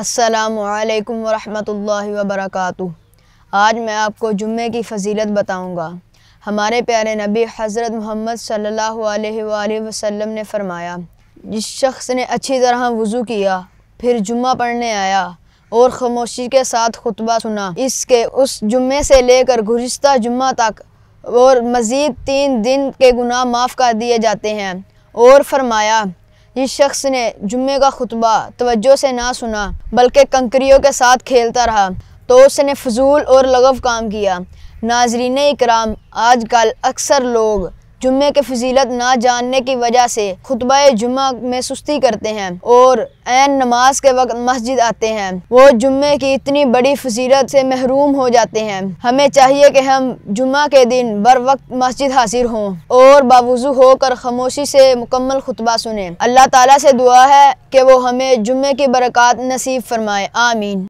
असलकम वरहमतुल्लाहि वबरकातुहू आज मैं आपको जुम्मे की फजीलत बताऊंगा। हमारे प्यारे नबी हज़रत मोहम्मद सल्ला वसम ने फ़रमाया जिस शख्स ने अच्छी तरह वज़ू किया फिर जुम्मा पढ़ने आया और खामोशी के साथ खुतबा सुना इसके उस जुम्मे से लेकर गुज्तर जुम्मा तक और मज़ीद तीन दिन के गुनाह माफ़ कर दिए जाते हैं और फरमाया जिस शख्स ने जुम्मे का खुतबा तवज्जो से ना सुना बल्कि कंकरियों के साथ खेलता रहा तो उसने फजूल और लगव काम किया नाजरीन इकराम आजकल अक्सर लोग जुम्मे के फजीलत ना जानने की वजह से खुतब जुम्मा में सुस्ती करते हैं और एन नमाज के वक्त मस्जिद आते हैं वो जुम्मे की इतनी बड़ी फजीलत से महरूम हो जाते हैं हमें चाहिए कि हम जुम्मे के दिन बर वक्त मस्जिद हाजिर हों और बावजू होकर खामोशी से मुकम्मल खुतबा सुने अल्लाह ताला से दुआ है कि वो हमें जुम्मे की बरक़ात नसीब फरमाए आमीन